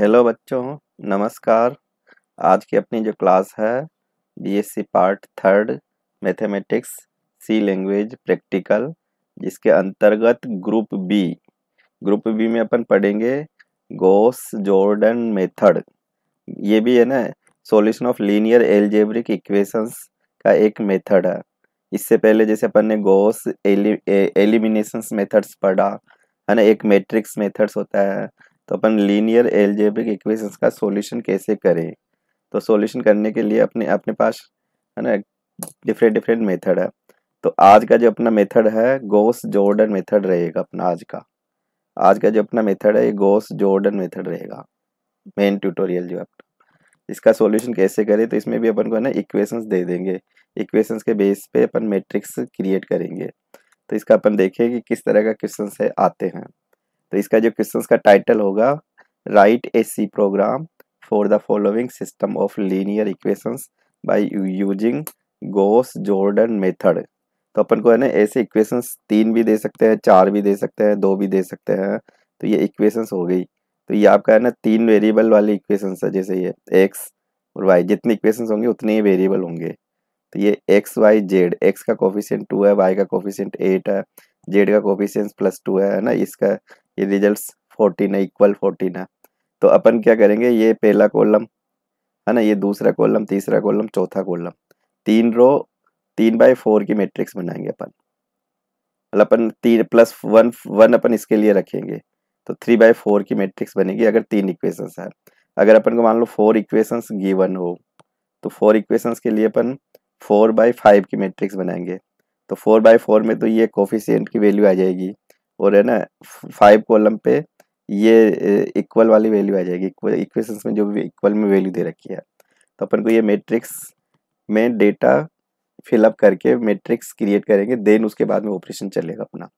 hello बच्चों नमस्कार आज की अपनी जो क्लास है BSc part third mathematics C language practical जिसके अंतर्गत ग्रुप बी ग्रुप बी में अपन पढ़ेंगे गोस जॉर्डन मेथड ये भी है ना solution of linear algebraic equations का एक मेथड है इससे पहले जैसे अपन ने गोस एलि, एलिमिनेशंस मेथड्स पढ़ा है ना एक मेट्रिक्स मेथड्स होता है तो अपन लीनियर एलजेब्रिक इक्वेशंस का सॉल्यूशन कैसे करें तो सॉल्यूशन करने के लिए अपने अपने पास है ना डिफरेंट डिफरेंट मेथड है तो आज का जो अपना मेथड है गोस जॉर्डन मेथड रहेगा अपना आज का आज का जो अपना मेथड है ये गोस जॉर्डन मेथड रहेगा मेन ट्यूटोरियल जो अपना इसका सॉल्यूशन कैसे करें तो इसमें भी अपन को है ना इक्वेशंस दे देंगे इक्वेशंस के बेस पे अपन मैट्रिक्स क्रिएट करेंगे तो इसका अपन देखें कि किस तरह का क्वेश्चन है आते हैं तो इसका जो क्वेश्चन का टाइटल होगा write a C program for the following system of linear equations by using Gauss Jordan method तो अपन को है ना ऐसे इक्वेशंस तीन भी दे सकते हैं चार भी दे सकते हैं दो भी दे सकते हैं तो ये इक्वेशंस हो गई तो ये आपका है ना तीन वेरिएबल वाले इक्वेशंस है जैसे ये एक्स और वाई जितने इक्वेशंस होंगे उतने ही वेरिएबल होंगे तो ये एक्स वाई जेड एक्स का कोफिशियंट टू है वाई का कोफिशियंट एट है जेड का कोफिशियंट प्लस टू है ना इसका ये रिजल्ट्स फोर्टीन है इक्वल फोर्टीन है तो अपन क्या करेंगे ये पहला कॉलम है ना ये दूसरा कॉलम तीसरा कॉलम चौथा कॉलम तीन रो तीन बाई फोर की मैट्रिक्स बनाएंगे अपन मतलब अपन तीन प्लस वन वन अपन इसके लिए रखेंगे तो थ्री बाई फोर की मैट्रिक्स बनेगी अगर तीन इक्वेशंस है अगर अपन को मान लो फोर इक्वेशंस गिवन हो तो फोर इक्वेशंस के लिए अपन फोर बाय फाइव की मैट्रिक्स बनाएंगे तो फोर बाई फोर में तो ये कोफिशियंट की वैल्यू आ जाएगी और है ना फाइव कॉलम पे ये इक्वल वाली वैल्यू आ जाएगी इक्वेशंस में जो भी इक्वल में वैल्यू दे रखी है तो अपन को ये मैट्रिक्स में डेटा फिलअप करके मैट्रिक्स क्रिएट करेंगे देन उसके बाद में ऑपरेशन चलेगा अपना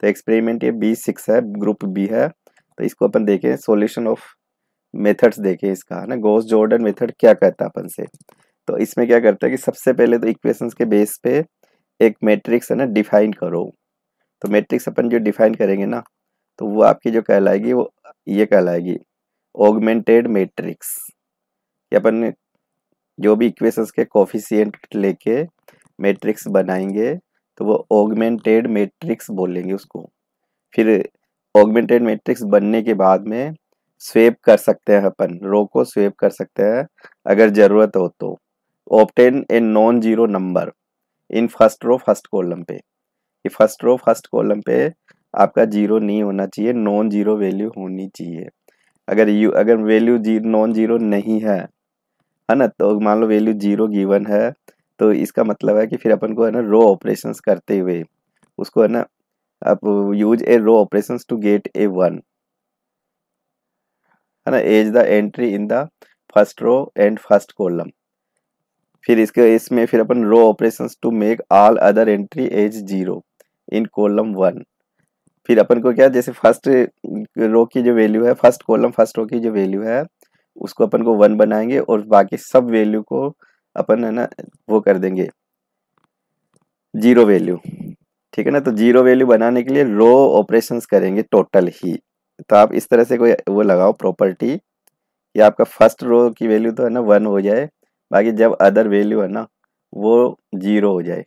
तो एक्सपेरिमेंट ये बी सिक्स है ग्रुप बी है तो इसको अपन देखें सोल्यूशन ऑफ मेथड्स देखें इसका है ना गोस जॉर्डन मेथड क्या कहता है अपन से तो इसमें क्या करता है कि सबसे पहले तो इक्वेशंस के बेस पे एक मैट्रिक्स है ना डिफाइन करो तो मैट्रिक्स अपन जो डिफाइन करेंगे ना तो वो आपकी जो कहलाएगी वो ये कहलाएगी ऑगमेंटेड मैट्रिक्स कि अपन जो भी इक्वेशंस के कॉफिशियंट लेके मैट्रिक्स बनाएंगे तो वो ऑगमेंटेड मैट्रिक्स बोलेंगे उसको फिर ऑगमेंटेड मैट्रिक्स बनने के बाद में स्वेप कर सकते हैं अपन रो को स्वेप कर सकते हैं अगर ज़रूरत हो तो obtain a non zero number in first row first column पे कि फर्स्ट रो फर्स्ट कॉलम पे आपका जीरो नहीं होना चाहिए नॉन जीरो वैल्यू होनी चाहिए अगर यू अगर वैल्यू जी नॉन जीरो नहीं है है ना तो मान लो वैल्यू जीरो गिवन है तो इसका मतलब है कि फिर अपन को है ना रो ऑपरेशन करते हुए उसको है ना आप use a row operation to get a one है ना as the entry in the first row and first column फिर इसके इसमें फिर अपन row operations to make all other entry as zero in column one फिर अपन को क्या जैसे फर्स्ट रो की जो वैल्यू है फर्स्ट कॉलम फर्स्ट रो की जो वैल्यू है उसको अपन को वन बनाएंगे और बाकी सब वैल्यू को अपन है ना वो कर देंगे जीरो वैल्यू ठीक है ना तो जीरो वैल्यू बनाने के लिए रो ऑपरेशंस करेंगे टोटल ही तो आप इस तरह से कोई वो लगाओ प्रॉपर्टी या आपका फर्स्ट रो की वैल्यू तो है ना वन हो जाए बाकी जब अदर वैल्यू है ना वो जीरो हो जाए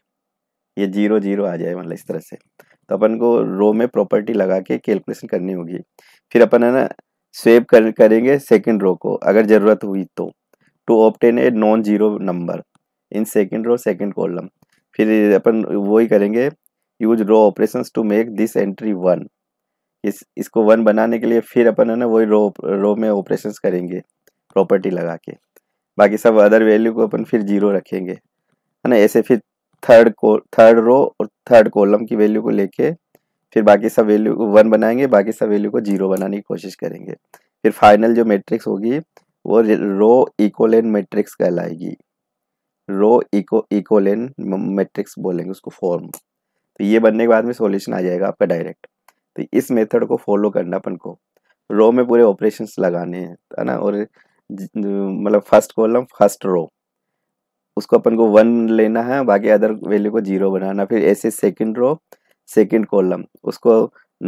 ये जीरो जीरो आ जाए मतलब इस तरह से तो अपन को रो में प्रॉपर्टी लगा के कैलकुलेशन करनी होगी फिर अपन है ना स्वेप कर, करेंगे सेकेंड रो को अगर ज़रूरत हुई तो to obtain a non zero number in second row second column फिर अपन वही करेंगे use row operation to make this entry one इस इसको वन बनाने के लिए फिर अपन है ना वही रो रो में ऑपरेशन करेंगे प्रॉपर्टी लगा के बाकी सब अदर वैल्यू को अपन फिर जीरो रखेंगे है ना ऐसे फिर थर्ड को थर्ड रो और थर्ड कॉलम की वैल्यू को लेके फिर बाकी सब वैल्यू को वन बनाएंगे बाकी सब वैल्यू को जीरो बनाने की कोशिश करेंगे फिर फाइनल जो मैट्रिक्स होगी वो रो इकोलेन मैट्रिक्स कहलाएगी रो इको इकोलेन मैट्रिक्स बोलेंगे उसको फॉर्म तो ये बनने के बाद में सॉल्यूशन आ जाएगा आपका डायरेक्ट तो इस मेथड को फॉलो करना अपन को रो में पूरे ऑपरेशंस लगाने हैं है ना और मतलब फर्स्ट कॉलम फर्स्ट रो उसको अपन को वन लेना है बाकी अदर वैल्यू को जीरो बनाना फिर ऐसे सेकेंड रो सेकेंड कॉलम उसको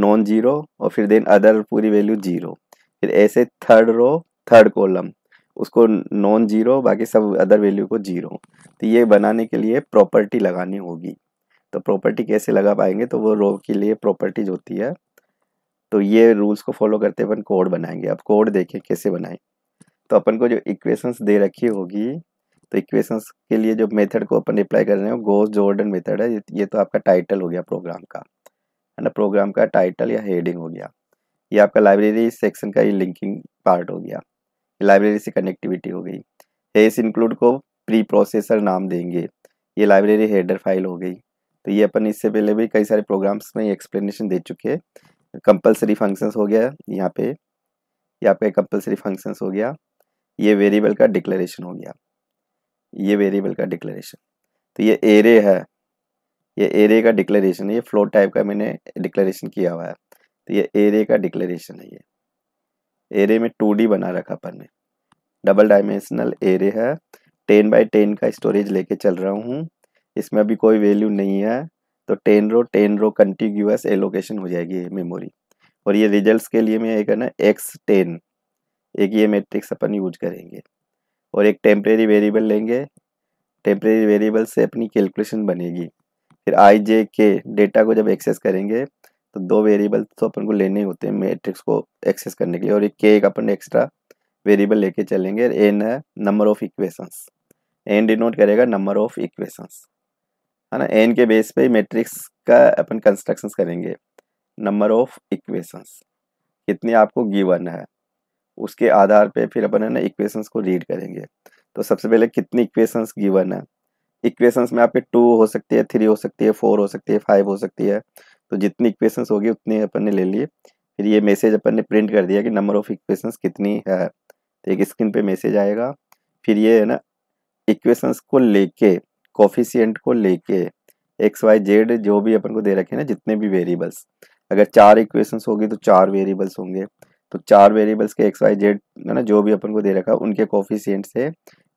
नॉन जीरो और फिर देन अदर पूरी वैल्यू जीरो फिर ऐसे थर्ड रो थर्ड कॉलम उसको नॉन जीरो बाकी सब अदर वैल्यू को जीरो तो ये बनाने के लिए प्रॉपर्टी लगानी होगी तो प्रॉपर्टी कैसे लगा पाएंगे तो वो रो के लिए प्रॉपर्टीज होती है तो ये रूल्स को फॉलो करते अपन कोड बनाएंगे अब कोड देखें कैसे बनाएं तो अपन को जो इक्वेशंस दे रखी होगी तो इक्वेशंस के लिए जो मेथड को अपन अप्लाई कर रहे हो गोस जॉर्डन मेथड है ये तो आपका टाइटल हो गया प्रोग्राम का है ना प्रोग्राम का टाइटल या हेडिंग हो गया ये आपका लाइब्रेरी सेक्शन का ये लिंकिंग पार्ट हो गया लाइब्रेरी से कनेक्टिविटी हो गई हेस इंक्लूड को प्री प्रोसेसर नाम देंगे ये लाइब्रेरी हेडर फाइल हो गई तो ये अपन इससे पहले भी कई सारे प्रोग्राम्स में एक्सप्लेनेशन दे चुके हैं कंपल्सरी फंक्शंस हो गया यहाँ पे यहाँ पे कंपल्सरी फंक्शंस हो गया ये वेरिएबल का डिक्लेरेशन हो गया ये वेरिएबल का डिक्लेरेशन तो ये एरे है ये एरे का डिक्लेरेशन है ये फ्लोट टाइप का मैंने डिक्लेरेशन किया हुआ है तो ये एरे का डिक्लेरेशन है ये एरे में टू बना रखा अपन ने डबल डायमेंशनल एरे है टेन बाई टेन का स्टोरेज लेके चल रहा हूँ इसमें अभी कोई वैल्यू नहीं है तो ten row ten row continuous allocation हो जाएगी मेमोरी और ये रिजल्ट्स के लिए मैं एक ना एक्स टेन एक ये मैट्रिक्स अपन यूज करेंगे और एक टेम्प्रेरी वेरिएबल लेंगे टेम्प्रेरी वेरिएबल से अपनी कैलकुलेशन बनेगी फिर आई जे के डेटा को जब एक्सेस करेंगे तो दो वेरिएबल तो अपन को लेने होते हैं मैट्रिक्स को एक्सेस करने के लिए और एक के एक अपन एक्स्ट्रा वेरिएबल लेके चलेंगे एन है number of equations N denote करेगा नंबर ऑफ इक्वेशंस है ना एन के बेस पे मैट्रिक्स का अपन कंस्ट्रक्शंस करेंगे नंबर ऑफ इक्वेशंस कितने आपको गिवन है उसके आधार पे फिर अपन है ना इक्वेशंस को रीड करेंगे तो सबसे पहले कितनी इक्वेशंस गिवन है इक्वेशंस में आपके टू हो सकती है थ्री हो सकती है फोर हो सकती है फाइव हो सकती है तो जितनी इक्वेशंस होगी उतनी अपन ने ले लिए फिर ये मैसेज अपन ने प्रिंट कर दिया कि नंबर ऑफ इक्वेशंस कितनी है तो एक स्क्रीन पे मैसेज आएगा फिर ये है ना इक्वेशंस को लेके कॉफिशियंट को लेके एक्स वाई जेड जो भी अपन को दे रखे ना जितने भी वेरिएबल्स अगर चार इक्वेशंस होगी तो चार वेरिएबल्स होंगे तो चार वेरिएबल्स के एक्स वाई जेड है ना जो भी अपन को दे रखा है उनके कोफिशियंट से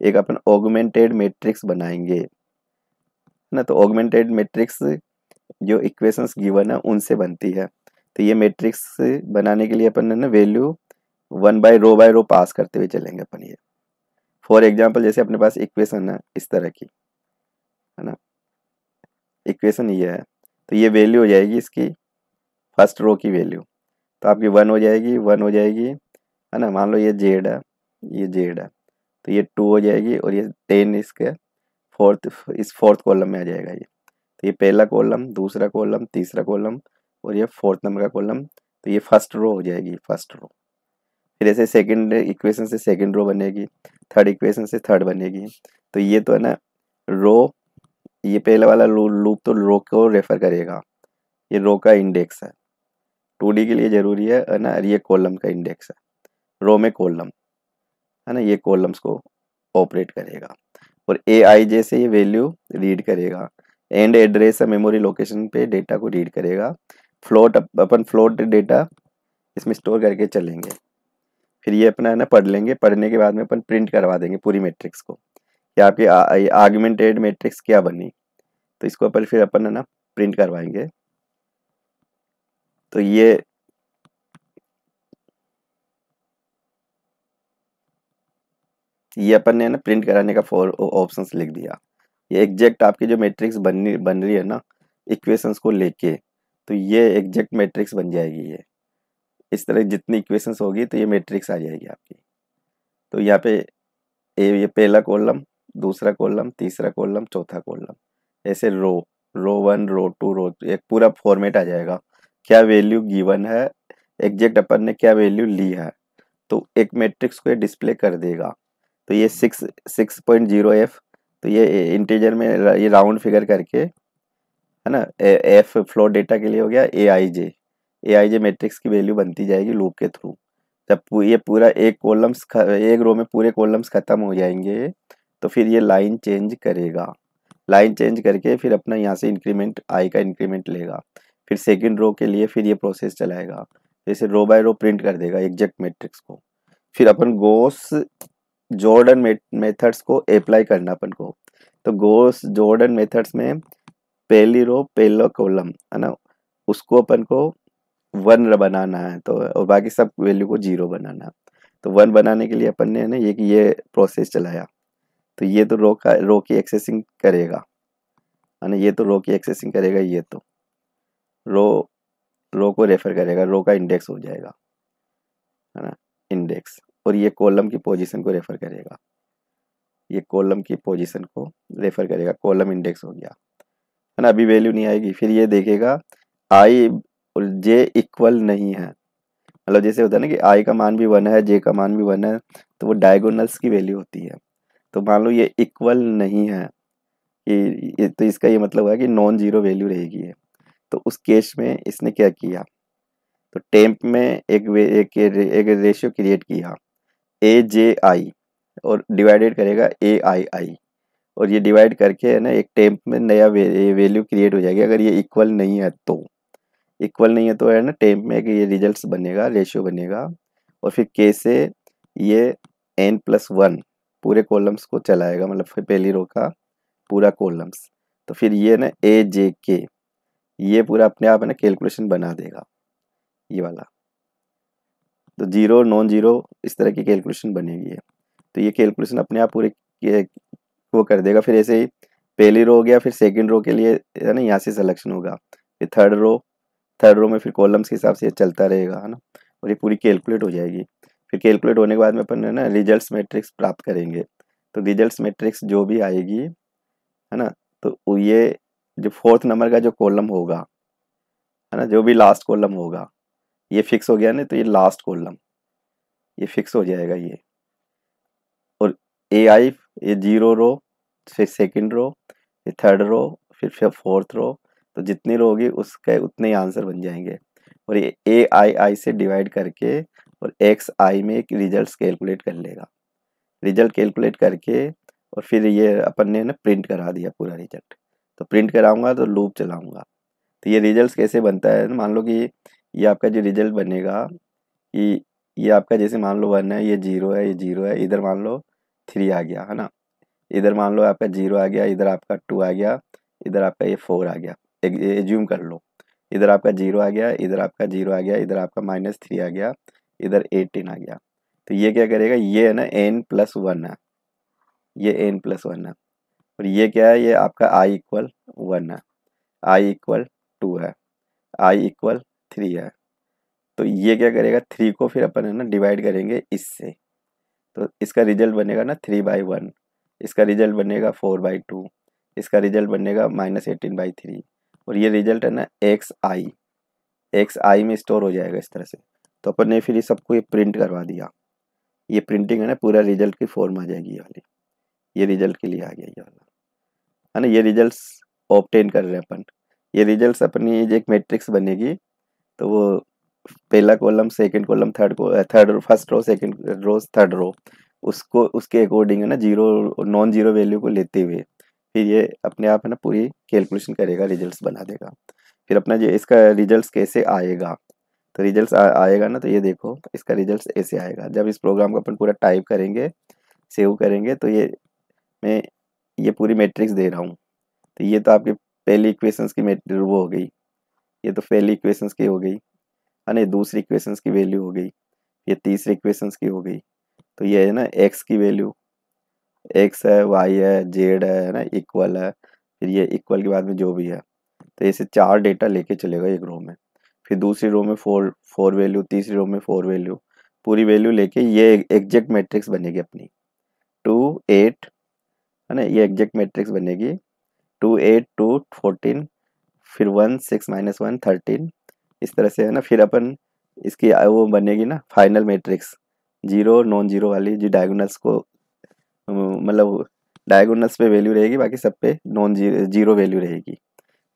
एक अपन ऑगमेंटेड मैट्रिक्स बनाएंगे है ना तो ऑगमेंटेड मैट्रिक्स जो इक्वेशंस गिवन है उनसे बनती है तो ये मैट्रिक्स बनाने के लिए अपन है ना value one by row by row pass करते हुए चलेंगे अपन ये फॉर एग्जाम्पल जैसे अपने पास इक्वेशन है इस तरह की है ना इक्वेशन ये है तो ये वैल्यू हो जाएगी इसकी फर्स्ट रो की वैल्यू तो आपकी वन हो जाएगी वन हो जाएगी है ना मान लो ये जेड है ये जेड है तो ये टू हो जाएगी और ये टेन इसके फोर्थ इस फोर्थ कॉलम में आ जाएगा ये तो ये पहला कॉलम दूसरा कॉलम तीसरा कॉलम और ये फोर्थ नंबर का कॉलम तो ये फर्स्ट रो हो जाएगी फर्स्ट रो फिर ऐसे सेकंड इक्वेशन से सेकंड रो बनेगी थर्ड इक्वेशन से थर्ड बनेगी तो ये तो है ना रो ये पहले वाला लूप तो रो को रेफर करेगा ये रो का इंडेक्स है टू डी के लिए ज़रूरी है है ना ये कॉलम का इंडेक्स है रो में कॉलम है ना ये कॉलम्स को ऑपरेट करेगा और ए आई जैसे ये वैल्यू रीड करेगा एंड एड्रेस मेमोरी लोकेशन पे डेटा को रीड करेगा फ्लोट अपन फ्लोट डेटा इसमें स्टोर करके चलेंगे फिर ये अपना है ना पढ़ लेंगे पढ़ने के बाद में अपन प्रिंट करवा देंगे पूरी मैट्रिक्स को कि आपकी आर्ग्यूमेंटेड मैट्रिक्स क्या बनी तो इसको अपन फिर अपन है ना प्रिंट करवाएंगे तो ये ये अपन ने ना प्रिंट कराने का फोर ऑप्शंस लिख दिया ये एग्जैक्ट आपकी जो मैट्रिक्स बननी बन रही है ना इक्वेशंस को लेके तो ये एग्जैक्ट मैट्रिक्स बन जाएगी ये इस तरह जितनी इक्वेशंस होगी तो ये मैट्रिक्स आ जाएगी आपकी तो यहाँ पे ए ये पहला कॉलम दूसरा कॉलम तीसरा कॉलम चौथा कॉलम ऐसे रो रो वन रो टू रो एक पूरा फॉर्मेट आ जाएगा क्या वैल्यू गिवन है एग्जैक्ट अपन ने क्या वैल्यू ली है तो एक मैट्रिक्स को ये डिस्प्ले कर देगा तो ये six six point zero F तो ये इंटीजर में ये राउंड फिगर करके है ना एफ फ्लो डेटा के लिए हो गया ए आई जे ए आई जे मेट्रिक्स की वैल्यू बनती जाएगी लूप के थ्रू जब ये पूरा एक कॉलम्स एक रो में पूरे कॉलम्स ख़त्म हो जाएंगे तो फिर ये लाइन चेंज करेगा लाइन चेंज करके फिर अपना यहाँ से इंक्रीमेंट आई का इंक्रीमेंट लेगा फिर सेकेंड रो के लिए फिर ये प्रोसेस चलाएगा जैसे रो बाय रो प्रिंट कर देगा एग्जैक्ट मैट्रिक्स को फिर अपन गोस जॉर्डन मेथड्स को अप्लाई करना अपन को तो गोस जॉर्डन मेथड्स में पहली रो पहला कॉलम है ना उसको अपन को वन बनाना है तो और बाकी सब वैल्यू को जीरो बनाना तो वन बनाने के लिए अपन ने ना ये कि ये प्रोसेस चलाया तो ये तो रो का रो की एक्सेसिंग करेगा है ना ये तो रो की एक्सेसिंग करेगा ये तो रो रो को रेफर करेगा रो का इंडेक्स हो जाएगा है ना इंडेक्स और ये कॉलम की पोजीशन को रेफर करेगा ये कॉलम की पोजीशन को रेफर करेगा कॉलम इंडेक्स हो गया है ना अभी वैल्यू नहीं आएगी फिर ये देखेगा आई जे इक्वल नहीं है मतलब जैसे होता है ना कि आई का मान भी वन है जे का मान भी वन है तो वो डायगोनल्स की वैल्यू होती है तो मान लो ये इक्वल नहीं है ये, तो इसका ये मतलब है कि नॉन जीरो वैल्यू रहेगी है तो उस केस में इसने क्या किया तो टेम्प में एक एक, एक रेशियो क्रिएट किया ए जे आई और डिवाइडेड करेगा ए आई आई और ये डिवाइड करके है ना एक टेम्प में नया वे, वैल्यू क्रिएट हो जाएगी अगर ये इक्वल नहीं है तो इक्वल नहीं है तो है ना टेम्प में एक ये रिजल्ट बनेगा रेशियो बनेगा और फिर के से ये एन प्लस वन पूरे कॉलम्स को चलाएगा मतलब फिर पहली रो का पूरा कॉलम्स तो फिर ये ना ए जे के ये पूरा अपने आप है ना कैलकुलेशन बना देगा ये वाला तो जीरो नॉन जीरो इस तरह की कैलकुलेशन बनेगी है तो ये कैलकुलेशन अपने आप पूरे वो कर देगा फिर ऐसे ही पहली रो हो गया फिर सेकंड रो के लिए है ना यहाँ से सिलेक्शन होगा फिर थर्ड रो थर्ड रो में फिर कॉलम्स के हिसाब से चलता रहेगा है ना और ये पूरी कैलकुलेट हो जाएगी फिर कैलकुलेट होने के बाद में अपन है ना रिजल्ट मेट्रिक्स प्राप्त करेंगे तो रिजल्ट मेट्रिक्स जो भी आएगी है ना तो ये जो फोर्थ नंबर का जो कॉलम होगा है ना जो भी लास्ट कॉलम होगा ये फिक्स हो गया ना तो ये लास्ट कॉलम ये फिक्स हो जाएगा ये और ए आई ये जीरो रो फिर सेकंड रो ये थर्ड रो फिर फिर फोर्थ रो तो जितनी रो होगी उसके उतने ही आंसर बन जाएंगे और ये ए आई आई से डिवाइड करके और एक्स आई में एक रिजल्ट कैलकुलेट कर लेगा रिजल्ट कैलकुलेट करके और फिर ये अपन ने ना प्रिंट करा दिया पूरा रिजल्ट तो प्रिंट कराऊंगा तो लूप चलाऊंगा तो ये रिजल्ट कैसे बनता है मान लो कि ये आपका जो रिजल्ट बनेगा ये ये आपका जैसे मान लो वन है ये जीरो है ये जीरो है इधर मान लो थ्री आ गया है ना इधर मान लो आपका जीरो आ गया इधर आपका टू आ गया इधर आपका ये फोर आ गया एज्यूम कर लो इधर आपका जीरो आ गया इधर आपका जीरो आ गया इधर आपका माइनस थ्री आ गया इधर एटीन आ गया तो ये क्या करेगा ये है ना एन प्लस वन है ये एन प्लस वन है और ये क्या है ये आपका आई इक्वल वन है आई इक्वल टू है आई इक्वल थ्री है तो ये क्या करेगा थ्री को फिर अपन है ना डिवाइड करेंगे इससे तो इसका रिजल्ट बनेगा ना थ्री बाई वन इसका रिजल्ट बनेगा फोर बाई टू इसका रिजल्ट बनेगा माइनस एटीन बाई थ्री और ये रिजल्ट है ना एक्स आई एक्स आई में स्टोर हो जाएगा इस तरह से तो अपन ने फिर ये सबको ये प्रिंट करवा दिया ये प्रिंटिंग है ना पूरा रिजल्ट की फॉर्म आ जाएगी ये वाली ये रिजल्ट के लिए आ गया ये वाला है ना ये रिजल्ट्स ऑप्टेन कर रहे हैं अपन ये रिजल्ट्स अपनी एक मैट्रिक्स बनेगी तो वो पहला column second column third third first row second row third row उसको उसके अकॉर्डिंग है ना जीरो नॉन जीरो वैल्यू को लेते हुए फिर ये अपने आप है ना पूरी कैलकुलेशन करेगा रिजल्ट्स बना देगा फिर अपना जो इसका रिजल्ट्स कैसे आएगा तो रिजल्ट्स आएगा ना तो ये देखो इसका रिजल्ट्स ऐसे आएगा जब इस प्रोग्राम को अपन पूरा टाइप करेंगे सेव करेंगे तो ये मैं ये पूरी मैट्रिक्स दे रहा हूँ तो ये तो आपके पहली इक्वेशंस की वो हो गई ये तो पहली इक्वेशंस की हो गई है हाँ ना दूसरी इक्वेशंस की वैल्यू हो गई ये तीसरी इक्वेशंस की हो गई तो ये है ना एक्स की वैल्यू एक्स है वाई है जेड है ना इक्वल है फिर ये इक्वल के बाद में जो भी है तो ऐसे चार डेटा लेके चलेगा एक रो में फिर दूसरी रो में फोर फोर वैल्यू तीसरी रो में फोर वैल्यू पूरी वैल्यू लेके ये एग्जैक्ट मैट्रिक्स बनेगी अपनी टू एट है ना ये एग्जैक्ट मैट्रिक्स बनेगी टू एट टू फोर्टीन फिर one six minus one thirteen इस तरह से है ना फिर अपन इसकी वो बनेगी ना final matrix zero non zero वाली जो डायगोनल्स को मतलब डायगोनल्स पे वैल्यू रहेगी बाकी सब पे नॉन जीरो जीरो वैल्यू रहेगी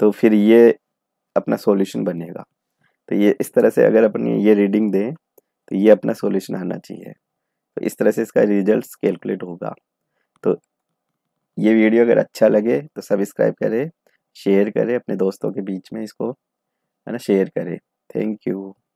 तो फिर ये अपना सॉल्यूशन बनेगा तो ये इस तरह से अगर अपन ये रीडिंग दें तो ये अपना सॉल्यूशन आना चाहिए तो इस तरह से इसका रिजल्ट कैलकुलेट होगा तो ये वीडियो अगर अच्छा लगे तो सब्सक्राइब करें शेयर करें अपने दोस्तों के बीच में इसको है ना शेयर करें थैंक यू